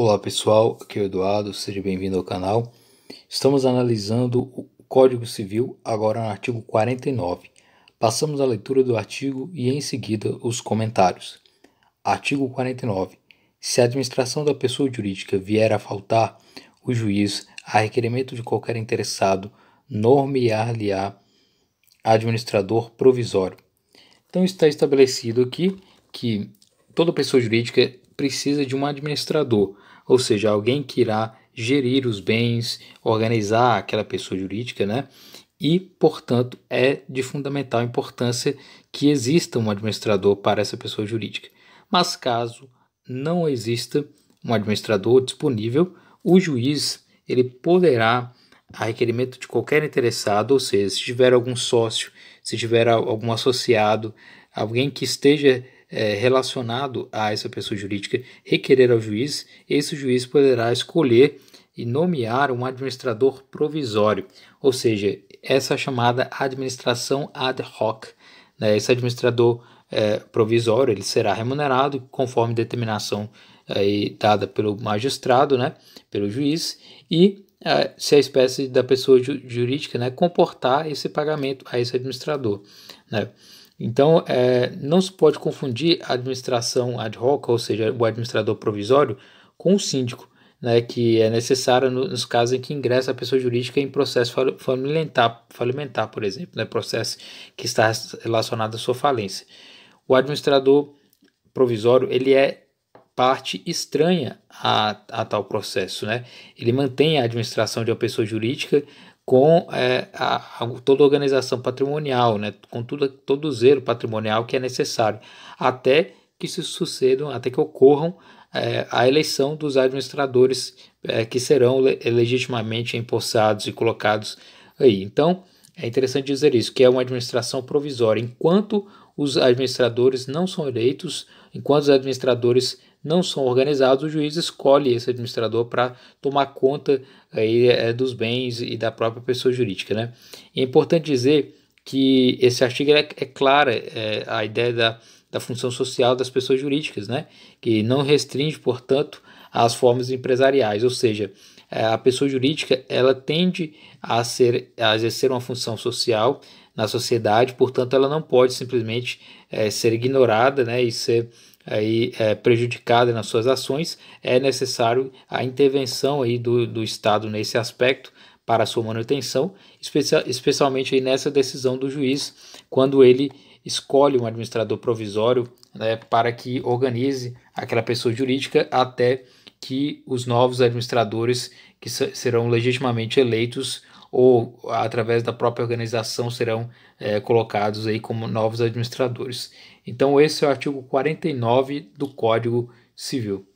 Olá pessoal, aqui é o Eduardo, seja bem-vindo ao canal. Estamos analisando o Código Civil agora no artigo 49. Passamos a leitura do artigo e em seguida os comentários. Artigo 49. Se a administração da pessoa jurídica vier a faltar, o juiz, a requerimento de qualquer interessado, normear-lhe-á administrador provisório. Então está estabelecido aqui que toda pessoa jurídica precisa de um administrador, ou seja, alguém que irá gerir os bens, organizar aquela pessoa jurídica, né? E, portanto, é de fundamental importância que exista um administrador para essa pessoa jurídica. Mas caso não exista um administrador disponível, o juiz ele poderá, a requerimento de qualquer interessado, ou seja, se tiver algum sócio, se tiver algum associado, alguém que esteja é, relacionado a essa pessoa jurídica requerer ao juiz, esse juiz poderá escolher e nomear um administrador provisório, ou seja, essa chamada administração ad hoc. Né? Esse administrador é, provisório ele será remunerado conforme determinação aí, é, dada pelo magistrado, né? pelo juiz, e é, se a espécie da pessoa jurídica né, comportar esse pagamento a esse administrador. Né? Então, é, não se pode confundir a administração ad hoc, ou seja, o administrador provisório, com o síndico, né, que é necessário no, nos casos em que ingressa a pessoa jurídica em processo falimentar, falimentar por exemplo, né, processo que está relacionado à sua falência. O administrador provisório ele é parte estranha a, a tal processo, né? Ele mantém a administração de uma pessoa jurídica com é, a, a, toda a organização patrimonial, né, com tudo, todo o zelo patrimonial que é necessário, até que se sucedam, até que ocorram é, a eleição dos administradores é, que serão le legitimamente empossados e colocados aí. Então, é interessante dizer isso, que é uma administração provisória, enquanto os administradores não são eleitos, enquanto os administradores não são organizados, o juiz escolhe esse administrador para tomar conta aí, é, dos bens e da própria pessoa jurídica. Né? É importante dizer que esse artigo é, é clara é, a ideia da, da função social das pessoas jurídicas, né? que não restringe, portanto, as formas empresariais, ou seja, é, a pessoa jurídica ela tende a, ser, a exercer uma função social na sociedade, portanto, ela não pode simplesmente é, ser ignorada né, e ser aí, é, prejudicada nas suas ações. É necessário a intervenção aí do, do Estado nesse aspecto para a sua manutenção, especial, especialmente aí nessa decisão do juiz, quando ele escolhe um administrador provisório né, para que organize aquela pessoa jurídica até que os novos administradores que serão legitimamente eleitos ou através da própria organização serão é, colocados aí como novos administradores. Então esse é o artigo 49 do Código Civil.